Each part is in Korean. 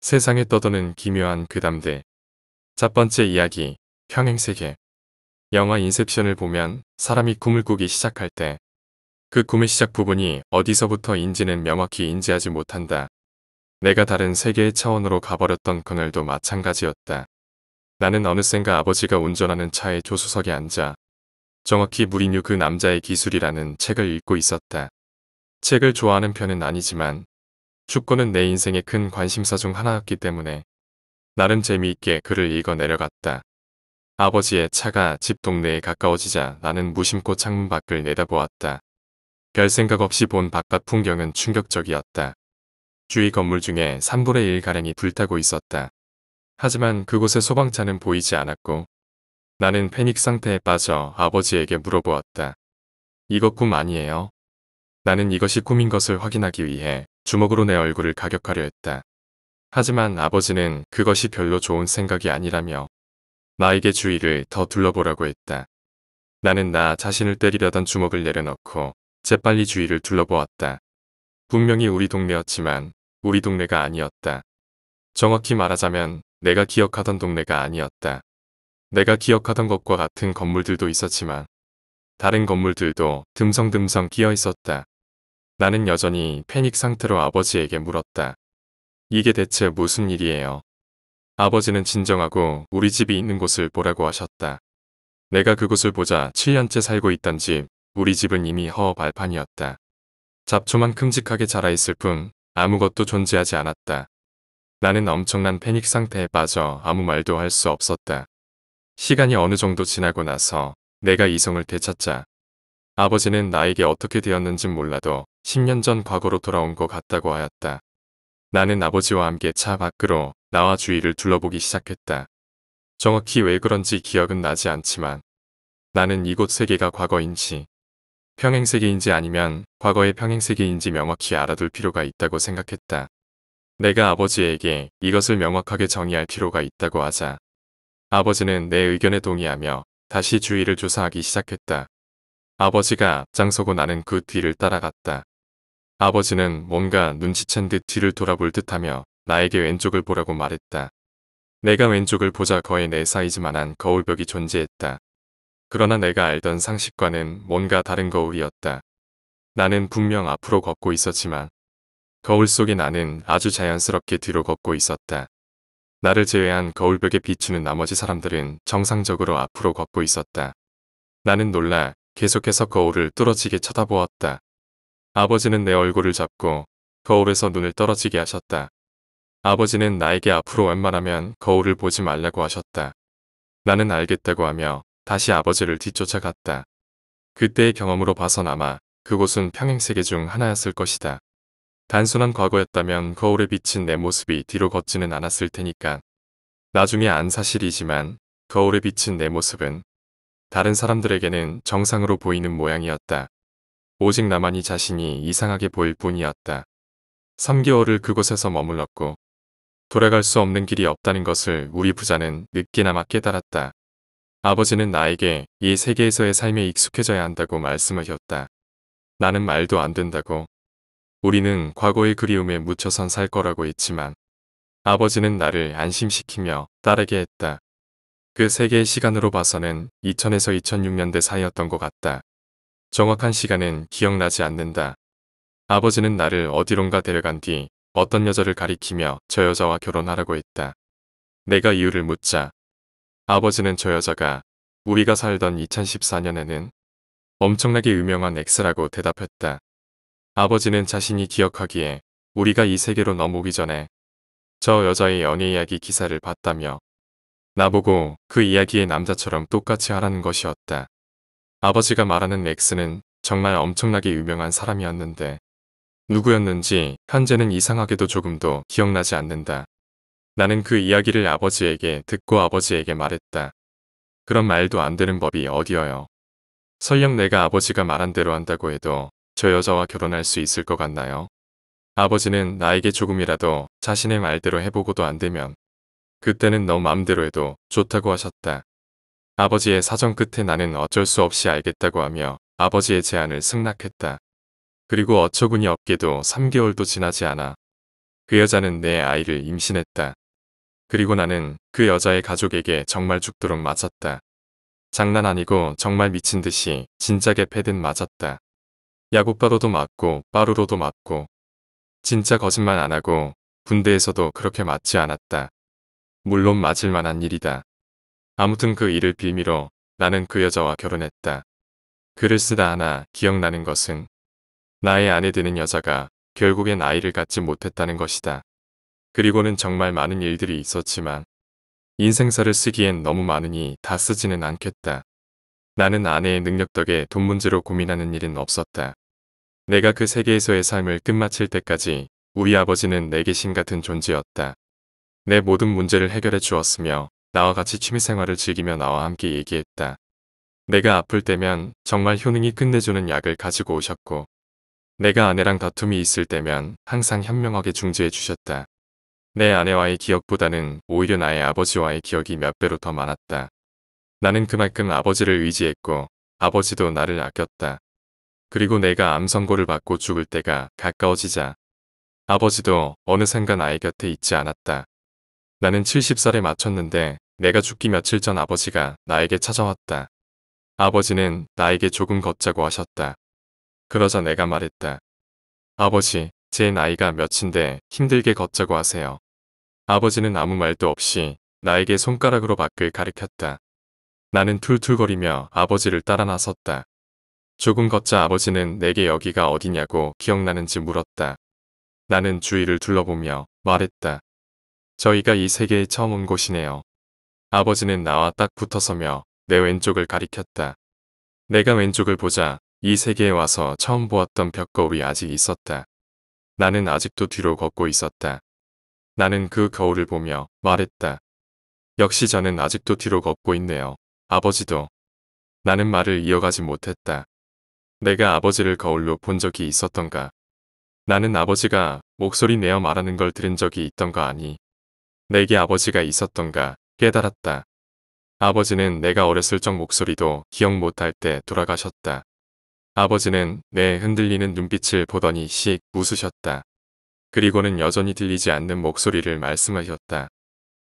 세상에 떠도는 기묘한 그담대첫 번째 이야기, 평행세계. 영화 인셉션을 보면 사람이 꿈을 꾸기 시작할 때 그 꿈의 시작 부분이 어디서부터인지는 명확히 인지하지 못한다. 내가 다른 세계의 차원으로 가버렸던 그날도 마찬가지였다. 나는 어느샌가 아버지가 운전하는 차의 조수석에 앉아 정확히 무리뉴 그 남자의 기술이라는 책을 읽고 있었다. 책을 좋아하는 편은 아니지만 축구는 내 인생의 큰 관심사 중 하나였기 때문에 나름 재미있게 글을 읽어 내려갔다. 아버지의 차가 집 동네에 가까워지자 나는 무심코 창문 밖을 내다보았다. 별 생각 없이 본 바깥 풍경은 충격적이었다. 주위 건물 중에 3분의 1가량이 불타고 있었다. 하지만 그곳의 소방차는 보이지 않았고 나는 패닉 상태에 빠져 아버지에게 물어보았다. 이것 꿈 아니에요? 나는 이것이 꿈인 것을 확인하기 위해 주먹으로 내 얼굴을 가격하려 했다. 하지만 아버지는 그것이 별로 좋은 생각이 아니라며 나에게 주위를 더 둘러보라고 했다. 나는 나 자신을 때리려던 주먹을 내려놓고 재빨리 주위를 둘러보았다. 분명히 우리 동네였지만 우리 동네가 아니었다. 정확히 말하자면 내가 기억하던 동네가 아니었다. 내가 기억하던 것과 같은 건물들도 있었지만 다른 건물들도 듬성듬성 끼어 있었다. 나는 여전히 패닉 상태로 아버지에게 물었다. 이게 대체 무슨 일이에요? 아버지는 진정하고 우리 집이 있는 곳을 보라고 하셨다. 내가 그곳을 보자 7년째 살고 있던 집, 우리 집은 이미 허 발판이었다. 잡초만 큼직하게 자라있을 뿐 아무것도 존재하지 않았다. 나는 엄청난 패닉 상태에 빠져 아무 말도 할 수 없었다. 시간이 어느 정도 지나고 나서 내가 이성을 되찾자 아버지는 나에게 어떻게 되었는진 몰라도 10년 전 과거로 돌아온 것 같다고 하였다. 나는 아버지와 함께 차 밖으로 나와 주위를 둘러보기 시작했다. 정확히 왜 그런지 기억은 나지 않지만 나는 이곳 세계가 과거인지 평행세계인지 아니면 과거의 평행세계인지 명확히 알아둘 필요가 있다고 생각했다. 내가 아버지에게 이것을 명확하게 정의할 필요가 있다고 하자. 아버지는 내 의견에 동의하며 다시 주위를 조사하기 시작했다. 아버지가 앞장서고 나는 그 뒤를 따라갔다. 아버지는 뭔가 눈치챈 듯 뒤를 돌아볼 듯하며 나에게 왼쪽을 보라고 말했다. 내가 왼쪽을 보자 거의 내 사이즈만한 거울벽이 존재했다. 그러나 내가 알던 상식과는 뭔가 다른 거울이었다. 나는 분명 앞으로 걷고 있었지만 거울 속의 나는 아주 자연스럽게 뒤로 걷고 있었다. 나를 제외한 거울벽에 비추는 나머지 사람들은 정상적으로 앞으로 걷고 있었다. 나는 놀라 계속해서 거울을 뚫어지게 쳐다보았다. 아버지는 내 얼굴을 잡고 거울에서 눈을 떨어지게 하셨다. 아버지는 나에게 앞으로 웬만하면 거울을 보지 말라고 하셨다. 나는 알겠다고 하며 다시 아버지를 뒤쫓아갔다. 그때의 경험으로 봐서나마 그곳은 평행세계 중 하나였을 것이다. 단순한 과거였다면 거울에 비친 내 모습이 뒤로 걷지는 않았을 테니까. 나중에 안 사실이지만 거울에 비친 내 모습은 다른 사람들에게는 정상으로 보이는 모양이었다. 오직 나만이 자신이 이상하게 보일 뿐이었다. 3개월을 그곳에서 머물렀고 돌아갈 수 없는 길이 없다는 것을 우리 부자는 늦게나마 깨달았다. 아버지는 나에게 이 세계에서의 삶에 익숙해져야 한다고 말씀을 했다. 나는 말도 안 된다고. 우리는 과거의 그리움에 묻혀선 살 거라고 했지만 아버지는 나를 안심시키며 따르게 했다. 그 세계의 시간으로 봐서는 2000에서 2006년대 사이였던 것 같다. 정확한 시간은 기억나지 않는다. 아버지는 나를 어디론가 데려간 뒤 어떤 여자를 가리키며 저 여자와 결혼하라고 했다. 내가 이유를 묻자 아버지는 저 여자가 우리가 살던 2014년에는 엄청나게 유명한 X라고 대답했다. 아버지는 자신이 기억하기에 우리가 이 세계로 넘어오기 전에 저 여자의 연애 이야기 기사를 봤다며 나보고 그 이야기의 남자처럼 똑같이 하라는 것이었다. 아버지가 말하는 렉스는 정말 엄청나게 유명한 사람이었는데 누구였는지 현재는 이상하게도 조금도 기억나지 않는다. 나는 그 이야기를 아버지에게 듣고 아버지에게 말했다. 그런 말도 안 되는 법이 어디여요. 설령 내가 아버지가 말한 대로 한다고 해도 저 여자와 결혼할 수 있을 것 같나요? 아버지는 나에게 조금이라도 자신의 말대로 해보고도 안 되면 그때는 너 마음대로 해도 좋다고 하셨다. 아버지의 사정 끝에 나는 어쩔 수 없이 알겠다고 하며 아버지의 제안을 승낙했다. 그리고 어처구니 없게도 3개월도 지나지 않아 그 여자는 내 아이를 임신했다. 그리고 나는 그 여자의 가족에게 정말 죽도록 맞았다. 장난 아니고 정말 미친 듯이 진작에 패든 맞았다. 야구빠로도 맞고 빠루로도 맞고 진짜 거짓말 안 하고 군대에서도 그렇게 맞지 않았다. 물론 맞을 만한 일이다. 아무튼 그 일을 빌미로 나는 그 여자와 결혼했다. 글을 쓰다 하나 기억나는 것은 나의 아내 되는 여자가 결국엔 아이를 갖지 못했다는 것이다. 그리고는 정말 많은 일들이 있었지만 인생사를 쓰기엔 너무 많으니 다 쓰지는 않겠다. 나는 아내의 능력 덕에 돈 문제로 고민하는 일은 없었다. 내가 그 세계에서의 삶을 끝마칠 때까지 우리 아버지는 내게 신 같은 존재였다. 내 모든 문제를 해결해 주었으며 나와 같이 취미생활을 즐기며 나와 함께 얘기했다. 내가 아플 때면 정말 효능이 끝내주는 약을 가지고 오셨고 내가 아내랑 다툼이 있을 때면 항상 현명하게 중재해 주셨다. 내 아내와의 기억보다는 오히려 나의 아버지와의 기억이 몇 배로 더 많았다. 나는 그만큼 아버지를 의지했고 아버지도 나를 아꼈다. 그리고 내가 암 선고를 받고 죽을 때가 가까워지자 아버지도 어느샌간 아이 곁에 있지 않았다. 나는 70살에 맞췄는데 내가 죽기 며칠 전 아버지가 나에게 찾아왔다. 아버지는 나에게 조금 걷자고 하셨다. 그러자 내가 말했다. 아버지, 제 나이가 몇인데 힘들게 걷자고 하세요. 아버지는 아무 말도 없이 나에게 손가락으로 밖을 가리켰다. 나는 툴툴거리며 아버지를 따라 나섰다. 조금 걷자 아버지는 내게 여기가 어디냐고 기억나는지 물었다. 나는 주위를 둘러보며 말했다. 저희가 이 세계에 처음 온 곳이네요. 아버지는 나와 딱 붙어서며 내 왼쪽을 가리켰다. 내가 왼쪽을 보자 이 세계에 와서 처음 보았던 벽거울이 아직 있었다. 나는 아직도 뒤로 걷고 있었다. 나는 그 거울을 보며 말했다. 역시 저는 아직도 뒤로 걷고 있네요. 아버지도. 나는 말을 이어가지 못했다. 내가 아버지를 거울로 본 적이 있었던가. 나는 아버지가 목소리 내어 말하는 걸 들은 적이 있던가 아니 내게 아버지가 있었던가 깨달았다. 아버지는 내가 어렸을 적 목소리도 기억 못할 때 돌아가셨다. 아버지는 내 흔들리는 눈빛을 보더니 씩 웃으셨다. 그리고는 여전히 들리지 않는 목소리를 말씀하셨다.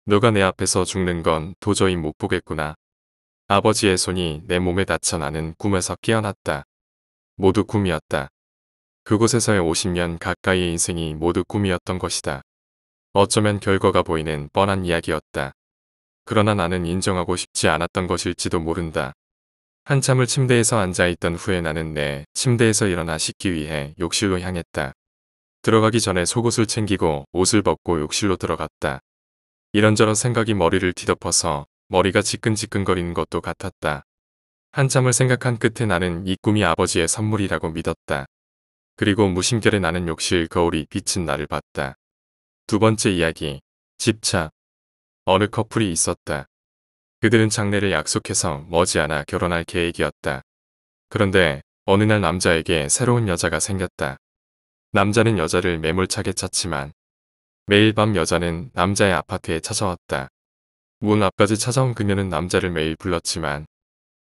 너가 내 앞에서 죽는 건 도저히 못 보겠구나. 아버지의 손이 내 몸에 닿쳐 나는 꿈에서 깨어났다. 모두 꿈이었다. 그곳에서의 50년 가까이의 인생이 모두 꿈이었던 것이다. 어쩌면 결과가 보이는 뻔한 이야기였다. 그러나 나는 인정하고 싶지 않았던 것일지도 모른다. 한참을 침대에서 앉아있던 후에 나는 내 침대에서 일어나 씻기 위해 욕실로 향했다. 들어가기 전에 속옷을 챙기고 옷을 벗고 욕실로 들어갔다. 이런저런 생각이 머리를 뒤덮어서 머리가 지끈지끈거리는 것도 같았다. 한참을 생각한 끝에 나는 이 꿈이 아버지의 선물이라고 믿었다. 그리고 무심결에 나는 욕실 거울이 비친 나를 봤다. 두 번째 이야기. 집착. 어느 커플이 있었다. 그들은 장례를 약속해서 머지않아 결혼할 계획이었다. 그런데 어느 날 남자에게 새로운 여자가 생겼다. 남자는 여자를 매몰차게 찾지만 매일 밤 여자는 남자의 아파트에 찾아왔다. 문 앞까지 찾아온 그녀는 남자를 매일 불렀지만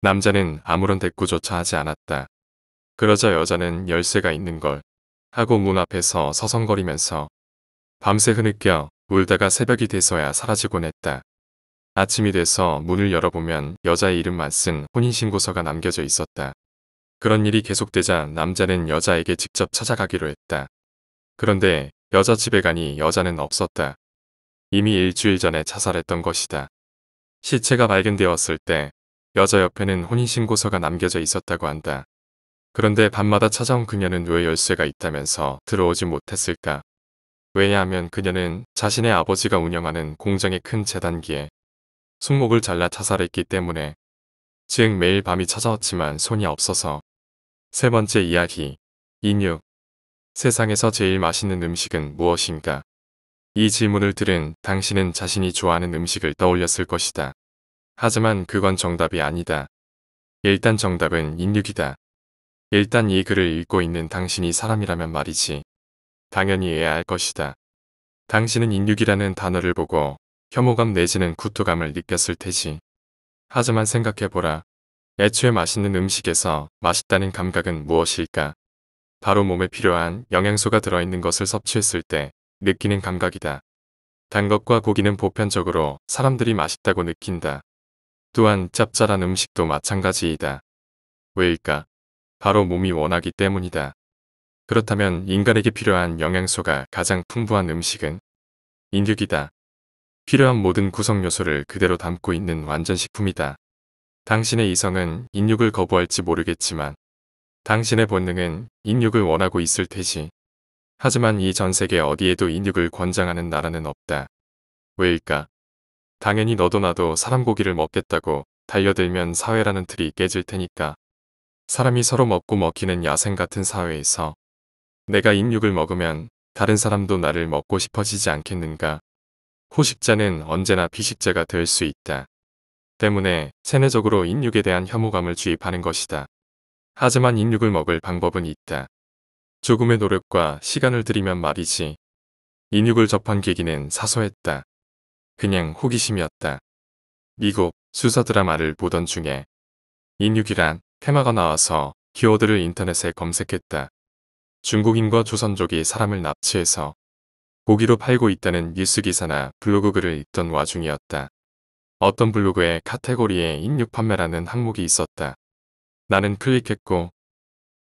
남자는 아무런 대꾸조차 하지 않았다. 그러자 여자는 열쇠가 있는 걸 하고 문 앞에서 서성거리면서 밤새 흐느껴 울다가 새벽이 돼서야 사라지곤 했다. 아침이 돼서 문을 열어보면 여자의 이름만 쓴 혼인신고서가 남겨져 있었다. 그런 일이 계속되자 남자는 여자에게 직접 찾아가기로 했다. 그런데 여자 집에 가니 여자는 없었다. 이미 일주일 전에 자살했던 것이다. 시체가 발견되었을 때 여자 옆에는 혼인신고서가 남겨져 있었다고 한다. 그런데 밤마다 찾아온 그녀는 왜 열쇠가 있다면서 들어오지 못했을까? 왜냐하면 그녀는 자신의 아버지가 운영하는 공장의 큰 재단기에 손목을 잘라 자살했기 때문에 즉 매일 밤이 찾아왔지만 손이 없어서 세 번째 이야기 인육 세상에서 제일 맛있는 음식은 무엇인가? 이 질문을 들은 당신은 자신이 좋아하는 음식을 떠올렸을 것이다. 하지만 그건 정답이 아니다. 일단 정답은 인육이다. 일단 이 글을 읽고 있는 당신이 사람이라면 말이지. 당연히 해야 할 것이다. 당신은 인육이라는 단어를 보고 혐오감 내지는 구토감을 느꼈을 테지. 하지만 생각해보라. 애초에 맛있는 음식에서 맛있다는 감각은 무엇일까? 바로 몸에 필요한 영양소가 들어있는 것을 섭취했을 때 느끼는 감각이다. 단 것과 고기는 보편적으로 사람들이 맛있다고 느낀다. 또한 짭짤한 음식도 마찬가지이다. 왜일까? 바로 몸이 원하기 때문이다. 그렇다면 인간에게 필요한 영양소가 가장 풍부한 음식은 인육이다. 필요한 모든 구성 요소를 그대로 담고 있는 완전 식품이다. 당신의 이성은 인육을 거부할지 모르겠지만 당신의 본능은 인육을 원하고 있을 테지. 하지만 이 전 세계 어디에도 인육을 권장하는 나라는 없다. 왜일까? 당연히 너도 나도 사람 고기를 먹겠다고 달려들면 사회라는 틀이 깨질 테니까. 사람이 서로 먹고 먹히는 야생 같은 사회에서 내가 입육을 먹으면 다른 사람도 나를 먹고 싶어지지 않겠는가. 호식자는 언제나 비식자가 될 수 있다. 때문에 세뇌적으로 인육에 대한 혐오감을 주입하는 것이다. 하지만 인육을 먹을 방법은 있다. 조금의 노력과 시간을 들이면 말이지. 인육을 접한 계기는 사소했다. 그냥 호기심이었다. 미국 수사 드라마를 보던 중에 인육이란 테마가 나와서 키워드를 인터넷에 검색했다. 중국인과 조선족이 사람을 납치해서 고기로 팔고 있다는 뉴스 기사나 블로그 글을 읽던 와중이었다. 어떤 블로그에 카테고리에 인육 판매라는 항목이 있었다. 나는 클릭했고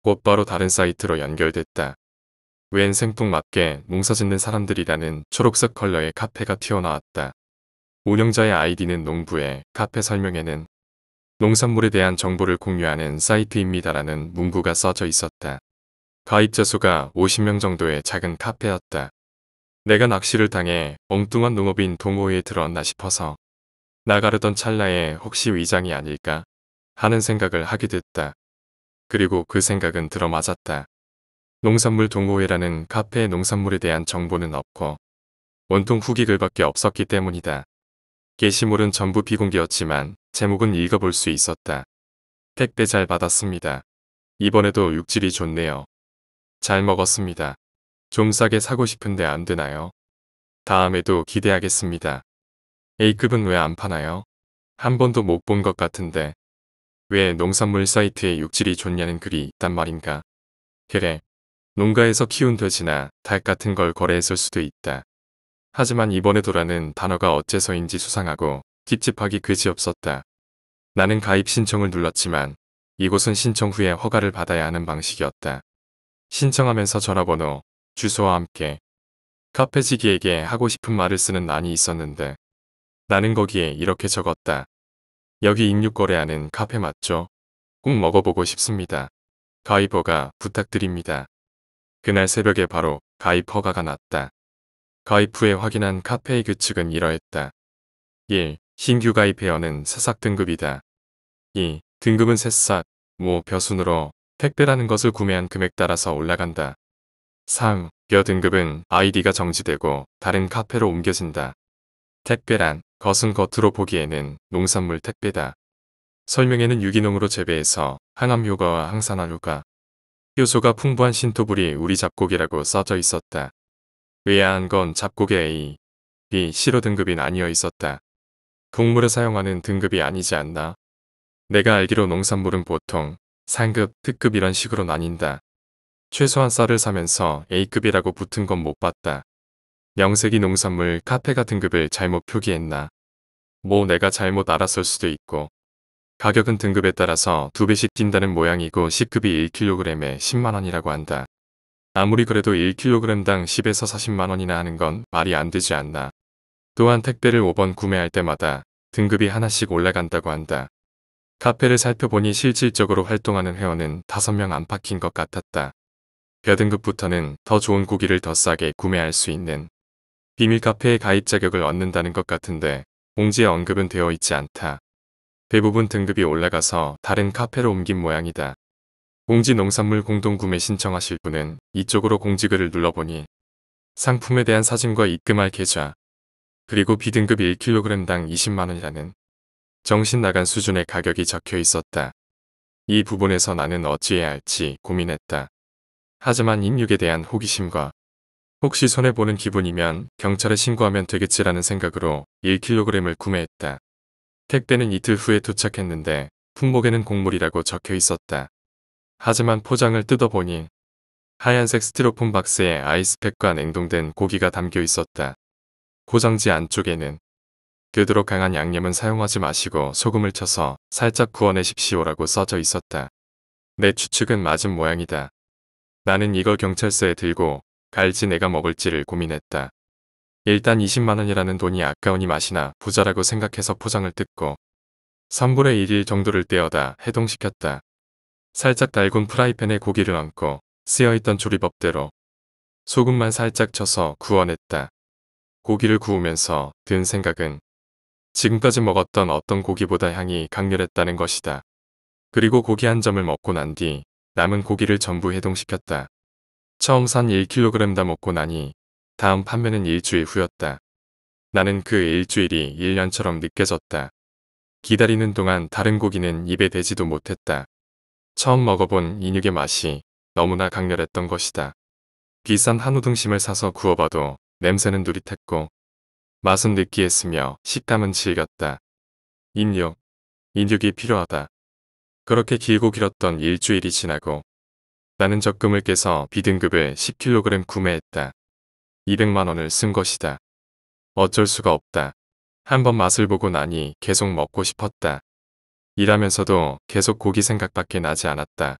곧바로 다른 사이트로 연결됐다. 웬 생뚱맞게 농사짓는 사람들이라는 초록색 컬러의 카페가 튀어나왔다. 운영자의 아이디는 농부의 카페 설명에는 농산물에 대한 정보를 공유하는 사이트입니다라는 문구가 써져 있었다. 가입자 수가 50명 정도의 작은 카페였다. 내가 낚시를 당해 엉뚱한 농업인 동호회에 들었나 싶어서 나가르던 찰나에 혹시 위장이 아닐까 하는 생각을 하게 됐다. 그리고 그 생각은 들어맞았다. 농산물 동호회라는 카페의 농산물에 대한 정보는 없고 원통 후기글밖에 없었기 때문이다. 게시물은 전부 비공개였지만 제목은 읽어볼 수 있었다. 택배 잘 받았습니다. 이번에도 육질이 좋네요. 잘 먹었습니다. 좀 싸게 사고 싶은데 안 되나요? 다음에도 기대하겠습니다. A급은 왜 안 파나요? 한 번도 못 본 것 같은데. 왜 농산물 사이트에 육질이 좋냐는 글이 있단 말인가. 그래. 농가에서 키운 돼지나 닭 같은 걸 거래했을 수도 있다. 하지만 이번에 도라는 단어가 어째서인지 수상하고 찝찝하기 그지없었다. 나는 가입 신청을 눌렀지만 이곳은 신청 후에 허가를 받아야 하는 방식이었다. 신청하면서 전화번호, 주소와 함께 카페지기에게 하고 싶은 말을 쓰는 난이 있었는데 나는 거기에 이렇게 적었다. 여기 입육 거래하는 카페 맞죠? 꼭 먹어보고 싶습니다. 가이버가 부탁드립니다. 그날 새벽에 바로 가입 퍼가가 났다. 가입 후에 확인한 카페의 규칙은 이러했다. 1. 신규 가입 회원은 새싹 등급이다. 2. 등급은 새싹, 모 벼순으로 택배라는 것을 구매한 금액 따라서 올라간다. 상, 여 등급은 아이디가 정지되고 다른 카페로 옮겨진다. 택배란 것은 겉으로 보기에는 농산물 택배다. 설명에는 유기농으로 재배해서 항암 효과와 항산화 효과, 효소가 풍부한 신토불이 우리 잡곡이라고 써져 있었다. 외아한건 잡곡의 A, B, C로 등급이 나뉘어 있었다. 동물을 사용하는 등급이 아니지 않나? 내가 알기로 농산물은 보통 상급, 특급 이런 식으로 나뉜다. 최소한 쌀을 사면서 A급이라고 붙은 건 못 봤다. 명색이 농산물, 카페 같은 급을 잘못 표기했나. 뭐 내가 잘못 알았을 수도 있고. 가격은 등급에 따라서 두 배씩 뛴다는 모양이고 10급이 1kg에 10만원이라고 한다. 아무리 그래도 1kg당 10에서 40만원이나 하는 건 말이 안 되지 않나. 또한 택배를 5번 구매할 때마다 등급이 하나씩 올라간다고 한다. 카페를 살펴보니 실질적으로 활동하는 회원은 5명 안팎인 것 같았다. 여등급부터는 더 좋은 고기를 더 싸게 구매할 수 있는 비밀 카페의 가입 자격을 얻는다는 것 같은데 공지에 언급은 되어 있지 않다. 대부분 등급이 올라가서 다른 카페로 옮긴 모양이다. 공지 농산물 공동구매 신청하실 분은 이쪽으로 공지글을 눌러보니 상품에 대한 사진과 입금할 계좌 그리고 비등급 1kg당 20만원이라는 정신 나간 수준의 가격이 적혀 있었다. 이 부분에서 나는 어찌해야 할지 고민했다. 하지만 인육에 대한 호기심과 혹시 손해보는 기분이면 경찰에 신고하면 되겠지라는 생각으로 1kg을 구매했다. 택배는 이틀 후에 도착했는데 품목에는 곡물이라고 적혀 있었다. 하지만 포장을 뜯어보니 하얀색 스티로폼 박스에 아이스팩과 냉동된 고기가 담겨 있었다. 포장지 안쪽에는 그도록 강한 양념은 사용하지 마시고 소금을 쳐서 살짝 구워내십시오라고 써져 있었다. 내 추측은 맞은 모양이다. 나는 이걸 경찰서에 들고 갈지 내가 먹을지를 고민했다. 일단 20만원이라는 돈이 아까우니 맛이나 부자라고 생각해서 포장을 뜯고 3분의 1일 정도를 떼어다 해동시켰다. 살짝 달군 프라이팬에 고기를 얹고 쓰여있던 조리법대로 소금만 살짝 쳐서 구워냈다. 고기를 구우면서 든 생각은 지금까지 먹었던 어떤 고기보다 향이 강렬했다는 것이다. 그리고 고기 한 점을 먹고 난 뒤 남은 고기를 전부 해동시켰다. 처음 산 1kg 다 먹고 나니 다음 판매는 일주일 후였다. 나는 그 일주일이 1년처럼 느껴졌다. 기다리는 동안 다른 고기는 입에 대지도 못했다. 처음 먹어본 인육의 맛이 너무나 강렬했던 것이다. 비싼 한우 등심을 사서 구워봐도 냄새는 누릿했고 맛은 느끼했으며 식감은 질겼다. 인육, 인육이 필요하다. 그렇게 길고 길었던 일주일이 지나고 나는 적금을 깨서 비등급을 10kg 구매했다. 200만원을 쓴 것이다. 어쩔 수가 없다. 한번 맛을 보고 나니 계속 먹고 싶었다. 일하면서도 계속 고기 생각밖에 나지 않았다.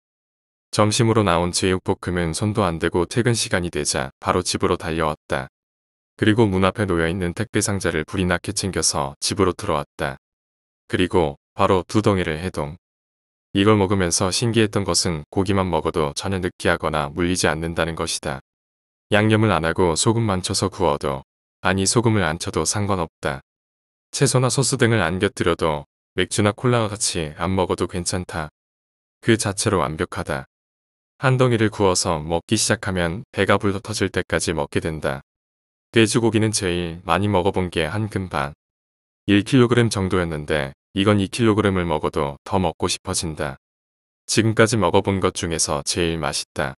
점심으로 나온 제육볶음은 손도 안 대고 퇴근 시간이 되자 바로 집으로 달려왔다. 그리고 문 앞에 놓여있는 택배 상자를 불이 나게 챙겨서 집으로 들어왔다. 그리고 바로 두 덩이를 해동. 이걸 먹으면서 신기했던 것은 고기만 먹어도 전혀 느끼하거나 물리지 않는다는 것이다. 양념을 안 하고 소금만 쳐서 구워도 아니 소금을 안 쳐도 상관없다. 채소나 소스 등을 안 곁들여도 맥주나 콜라와 같이 안 먹어도 괜찮다. 그 자체로 완벽하다. 한 덩이를 구워서 먹기 시작하면 배가 불러 터질 때까지 먹게 된다. 돼지고기는 제일 많이 먹어본 게 한금반 1kg 정도였는데 이건 2kg을 먹어도 더 먹고 싶어진다. 지금까지 먹어본 것 중에서 제일 맛있다.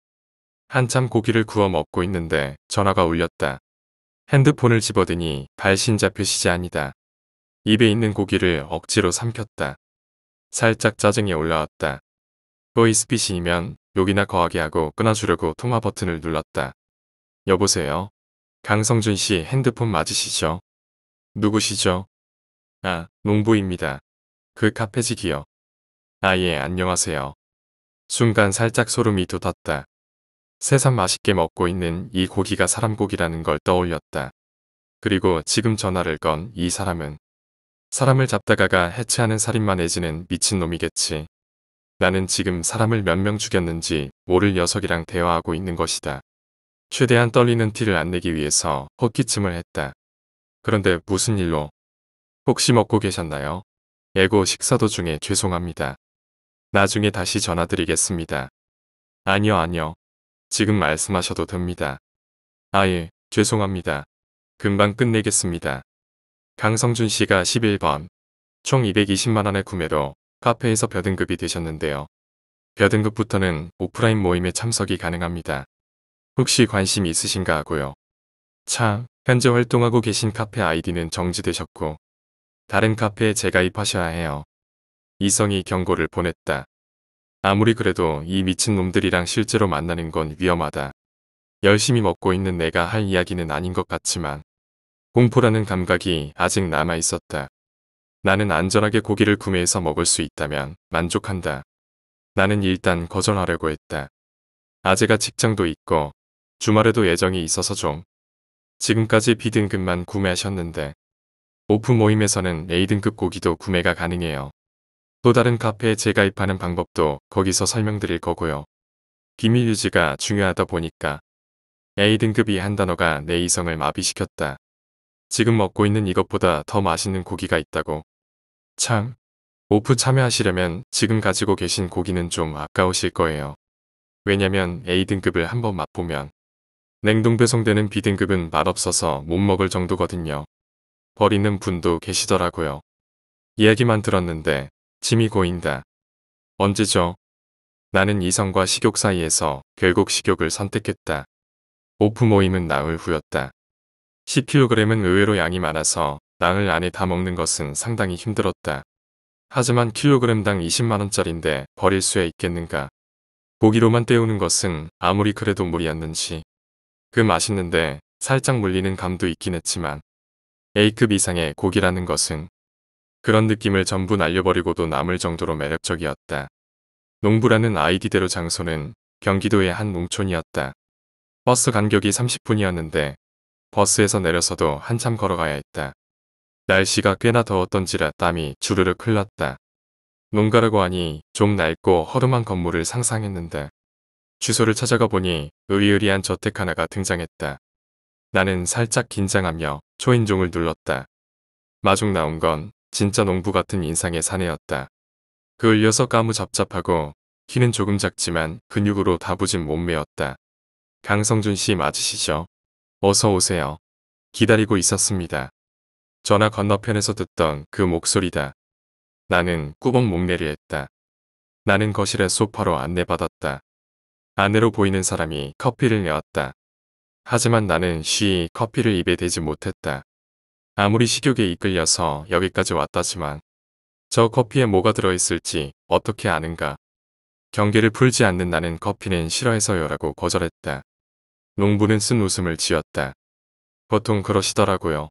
한참 고기를 구워 먹고 있는데 전화가 울렸다. 핸드폰을 집어드니 발신 자표시지 아니다. 입에 있는 고기를 억지로 삼켰다. 살짝 짜증이 올라왔다. 보이스피시이면 욕이나 거하게 하고 끊어주려고 통화 버튼을 눌렀다. 여보세요? 강성준 씨 핸드폰 맞으시죠? 누구시죠? 아, 농부입니다. 그카페지기요아 예, 안녕하세요. 순간 살짝 소름이 돋았다. 새삼 맛있게 먹고 있는 이 고기가 사람 고기라는 걸 떠올렸다. 그리고 지금 전화를 건 이 사람은 사람을 잡다가가 해체하는 살인만 해지는 미친놈이겠지. 나는 지금 사람을 몇 명 죽였는지 모를 녀석이랑 대화하고 있는 것이다. 최대한 떨리는 티를 안 내기 위해서 헛기침을 했다. 그런데 무슨 일로? 혹시 먹고 계셨나요? 예고 식사 도중에 죄송합니다. 나중에 다시 전화드리겠습니다. 아니요, 아니요. 지금 말씀하셔도 됩니다. 아예, 죄송합니다. 금방 끝내겠습니다. 강성준 씨가 11번, 총 220만원의 구매로 카페에서 벼등급이 되셨는데요. 벼등급부터는 오프라인 모임에 참석이 가능합니다. 혹시 관심 있으신가 하고요. 차, 현재 활동하고 계신 카페 아이디는 정지되셨고 다른 카페에 재가입하셔야 해요. 이성이 경고를 보냈다. 아무리 그래도 이 미친놈들이랑 실제로 만나는 건 위험하다. 열심히 먹고 있는 내가 할 이야기는 아닌 것 같지만 공포라는 감각이 아직 남아있었다. 나는 안전하게 고기를 구매해서 먹을 수 있다면 만족한다. 나는 일단 거절하려고 했다. 아재가 직장도 있고 주말에도 예정이 있어서 좀. 지금까지 B등급만 구매하셨는데 오프 모임에서는 A등급 고기도 구매가 가능해요. 또 다른 카페에 재가입하는 방법도 거기서 설명드릴 거고요. 비밀 유지가 중요하다 보니까 A등급이 한 단어가 내 이성을 마비시켰다. 지금 먹고 있는 이것보다 더 맛있는 고기가 있다고. 참, 오프 참여하시려면 지금 가지고 계신 고기는 좀 아까우실 거예요. 왜냐면 A등급을 한번 맛보면 냉동 배송되는 비등급은 맛없어서 못 먹을 정도거든요. 버리는 분도 계시더라고요. 이야기만 들었는데 짐이 고인다. 언제죠? 나는 이성과 식욕 사이에서 결국 식욕을 선택했다. 오프 모임은 나흘 후였다. 10kg은 의외로 양이 많아서 나흘 안에 다 먹는 것은 상당히 힘들었다. 하지만 킬로그당 20만원짜린데 버릴 수 있겠는가. 고기로만 때우는 것은 아무리 그래도 무리였는지 그 맛있는데 살짝 물리는 감도 있긴 했지만 A급 이상의 곡이라는 것은 그런 느낌을 전부 날려버리고도 남을 정도로 매력적이었다. 농부라는 아이디대로 장소는 경기도의 한 농촌이었다. 버스 간격이 30분이었는데 버스에서 내려서도 한참 걸어가야 했다. 날씨가 꽤나 더웠던지라 땀이 주르륵 흘렀다. 농가라고 하니 좀 낡고 허름한 건물을 상상했는데 주소를 찾아가 보니 의의리한 저택 하나가 등장했다. 나는 살짝 긴장하며 초인종을 눌렀다. 마중 나온 건 진짜 농부 같은 인상의 사내였다. 그을 려서 까무잡잡하고 키는 조금 작지만 근육으로 다부진 몸매였다. 강성준 씨 맞으시죠? 어서 오세요. 기다리고 있었습니다. 전화 건너편에서 듣던 그 목소리다. 나는 꾸벅 목례를 했다. 나는 거실의 소파로 안내받았다. 안으로 보이는 사람이 커피를 내었다. 하지만 나는 쉬이 커피를 입에 대지 못했다. 아무리 식욕에 이끌려서 여기까지 왔다지만 저 커피에 뭐가 들어있을지 어떻게 아는가. 경계를 풀지 않는 나는 커피는 싫어해서요라고 거절했다. 농부는 쓴 웃음을 지었다. 보통 그러시더라고요.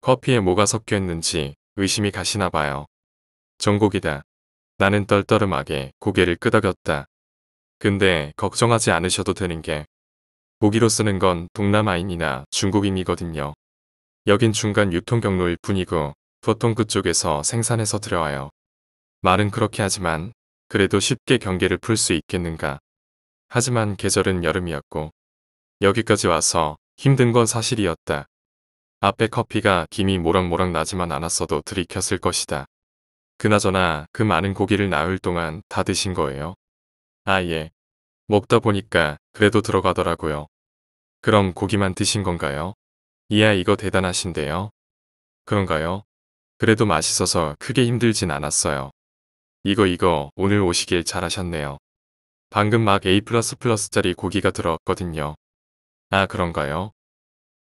커피에 뭐가 섞여 있는지 의심이 가시나 봐요. 전곡이다. 나는 떨떠름하게 고개를 끄덕였다. 근데 걱정하지 않으셔도 되는 게보기로 쓰는 건 동남아인이나 중국인이거든요. 여긴 중간 유통 경로일 뿐이고 보통 그쪽에서 생산해서 들어와요. 말은 그렇게 하지만 그래도 쉽게 경계를 풀 수 있겠는가. 하지만 계절은 여름이었고 여기까지 와서 힘든 건 사실이었다. 앞에 커피가 김이 모락모락 나지만 않았어도 들이켰을 것이다. 그나저나 그 많은 고기를 나흘 동안 다 드신 거예요. 아 예. 먹다 보니까 그래도 들어가더라고요. 그럼 고기만 드신 건가요? 이야 이거 대단하신데요. 그런가요? 그래도 맛있어서 크게 힘들진 않았어요. 이거 이거 오늘 오시길 잘하셨네요. 방금 막 A++ 짜리 고기가 들어왔거든요. 아 그런가요?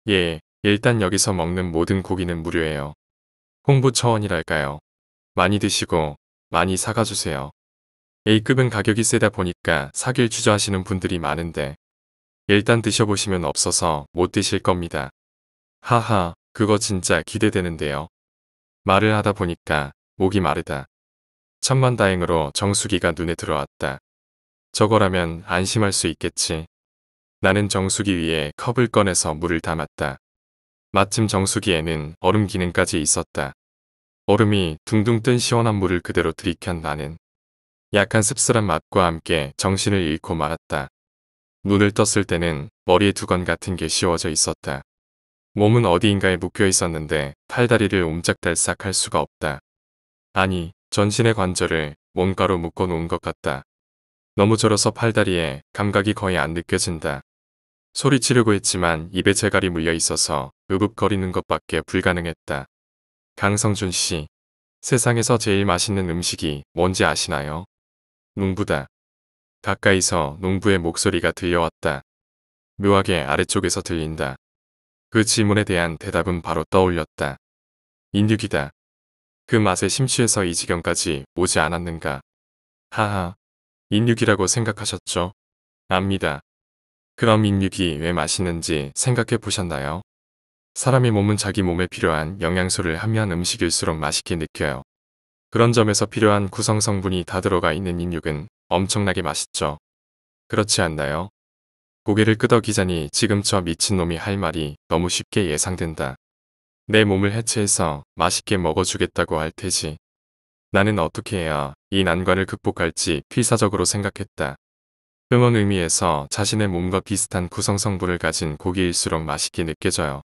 예, 일단 여기서 먹는 모든 고기는 무료예요. 홍보 처원이랄까요. 많이 드시고 많이 사가주세요. A급은 가격이 세다 보니까 사길 주저하시는 분들이 많은데 일단 드셔보시면 없어서 못 드실 겁니다. 하하 그거 진짜 기대되는데요. 말을 하다 보니까 목이 마르다. 천만다행으로 정수기가 눈에 들어왔다. 저거라면 안심할 수 있겠지. 나는 정수기 위에 컵을 꺼내서 물을 담았다. 마침 정수기에는 얼음 기능까지 있었다. 얼음이 둥둥 뜬 시원한 물을 그대로 들이켠 나는 약간 씁쓸한 맛과 함께 정신을 잃고 말았다. 눈을 떴을 때는 머리에 두건 같은 게 씌워져 있었다. 몸은 어디인가에 묶여 있었는데 팔다리를 옴짝달싹 할 수가 없다. 아니, 전신의 관절을 뭔가로 묶어 놓은 것 같다. 너무 절어서 팔다리에 감각이 거의 안 느껴진다. 소리치려고 했지만 입에 재갈이 물려 있어서 으붑거리는 것밖에 불가능했다. 강성준 씨, 세상에서 제일 맛있는 음식이 뭔지 아시나요? 농부다. 가까이서 농부의 목소리가 들려왔다. 묘하게 아래쪽에서 들린다. 그 질문에 대한 대답은 바로 떠올렸다. 인육이다. 그 맛에 심취해서 이 지경까지 오지 않았는가. 하하. 인육이라고 생각하셨죠? 압니다. 그럼 인육이 왜 맛있는지 생각해 보셨나요? 사람의 몸은 자기 몸에 필요한 영양소를 함유한 음식일수록 맛있게 느껴요. 그런 점에서 필요한 구성 성분이 다 들어가 있는 인육은 엄청나게 맛있죠. 그렇지 않나요? 고개를 끄덕이자니 지금 저 미친놈이 할 말이 너무 쉽게 예상된다. 내 몸을 해체해서 맛있게 먹어주겠다고 할 테지. 나는 어떻게 해야 이 난관을 극복할지 필사적으로 생각했다. 음원 의미에서 자신의 몸과 비슷한 구성 성분을 가진 고기일수록 맛있게 느껴져요.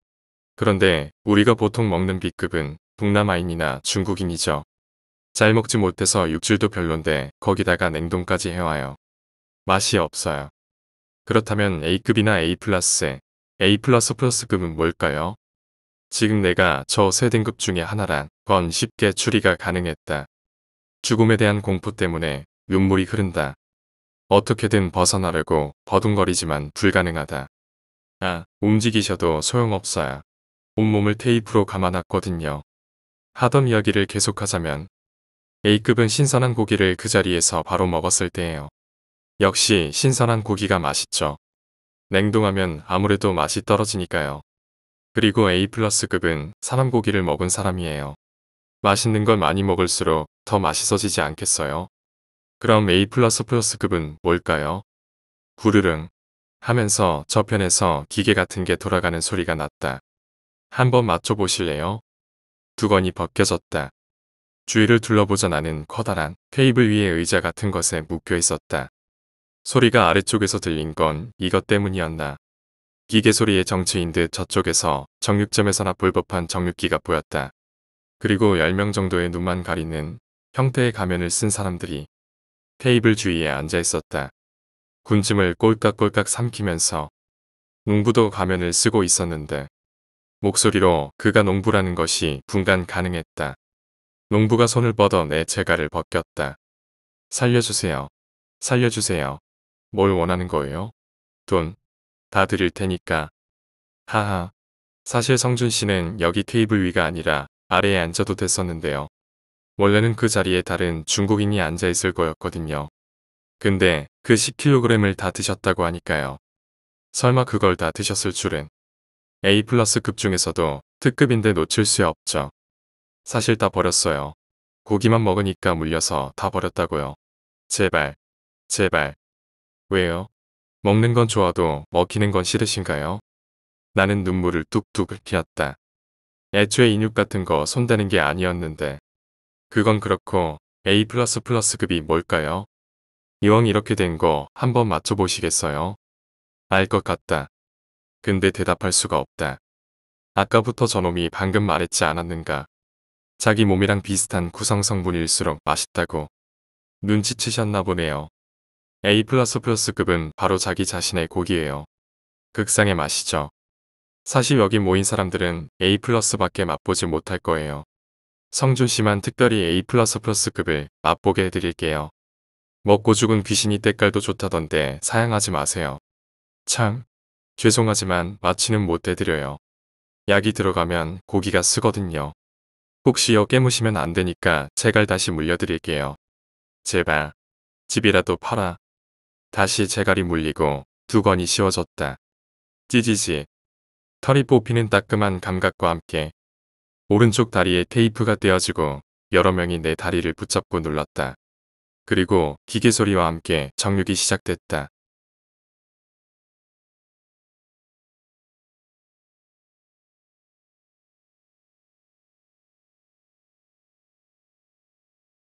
그런데 우리가 보통 먹는 B급은 동남아인이나 중국인이죠. 잘 먹지 못해서 육질도 별론데 거기다가 냉동까지 해와요. 맛이 없어요. 그렇다면 A급이나 A 플러스, A 플러스 플러스급은 뭘까요? 지금 내가 저 세 등급 중에 하나란 건 쉽게 추리가 가능했다. 죽음에 대한 공포 때문에 눈물이 흐른다. 어떻게든 벗어나려고 버둥거리지만 불가능하다. 아, 움직이셔도 소용없어요. 온몸을 테이프로 감아놨거든요. 하던 이야기를 계속하자면 A급은 신선한 고기를 그 자리에서 바로 먹었을 때예요. 역시 신선한 고기가 맛있죠. 냉동하면 아무래도 맛이 떨어지니까요. 그리고 A+급은 사람 고기를 먹은 사람이에요. 맛있는 걸 많이 먹을수록 더 맛있어지지 않겠어요? 그럼 A++급은 뭘까요? 구르릉 하면서 저편에서 기계 같은 게 돌아가는 소리가 났다. 한번 맞춰보실래요? 두건이 벗겨졌다. 주위를 둘러보자 나는 커다란 테이블 위에 의자 같은 것에 묶여 있었다. 소리가 아래쪽에서 들린 건 이것 때문이었나. 기계 소리의 정체인 듯 저쪽에서 정육점에서나 볼 법한 정육기가 보였다. 그리고 10명 정도의 눈만 가리는 형태의 가면을 쓴 사람들이 테이블 주위에 앉아 있었다. 군침을 꼴깍꼴깍 삼키면서 농부도 가면을 쓰고 있었는데 목소리로 그가 농부라는 것이 분간 가능했다. 농부가 손을 뻗어 내 재갈을 벗겼다. 살려주세요. 살려주세요. 뭘 원하는 거예요? 돈. 다 드릴 테니까. 하하. 사실 성준 씨는 여기 테이블 위가 아니라 아래에 앉아도 됐었는데요. 원래는 그 자리에 다른 중국인이 앉아있을 거였거든요. 근데 그 10kg을 다 드셨다고 하니까요. 설마 그걸 다 드셨을 줄은. A 플러스 급 중에서도 특급인데 놓칠 수 없죠. 사실 다 버렸어요. 고기만 먹으니까 물려서 다 버렸다고요. 제발, 제발. 왜요? 먹는 건 좋아도 먹히는 건 싫으신가요? 나는 눈물을 뚝뚝 흘렸다. 애초에 인육 같은 거 손대는 게 아니었는데. 그건 그렇고 A++ 급이 뭘까요? 이왕 이렇게 된 거 한번 맞춰보시겠어요? 알 것 같다. 근데 대답할 수가 없다. 아까부터 저놈이 방금 말했지 않았는가. 자기 몸이랑 비슷한 구성 성분일수록 맛있다고 눈치치셨나 보네요. A++ 급은 바로 자기 자신의 곡이에요. 극상의 맛이죠. 사실 여기 모인 사람들은 A 밖에 맛보지 못할 거예요. 성준 씨만 특별히 A 급을 맛보게 해드릴게요. 먹고 죽은 귀신이 때깔도 좋다던데 사양하지 마세요. 참, 죄송하지만 마취는 못 해드려요. 약이 들어가면 고기가 쓰거든요. 혹시여 깨무시면 안 되니까 제갈 다시 물려드릴게요. 제발 집이라도 팔아. 다시 제갈이 물리고 두건이 씌워졌다. 찌지지. 털이 뽑히는 따끔한 감각과 함께 오른쪽 다리에 테이프가 떼어지고 여러 명이 내 다리를 붙잡고 눌렀다. 그리고 기계 소리와 함께 정육이 시작됐다.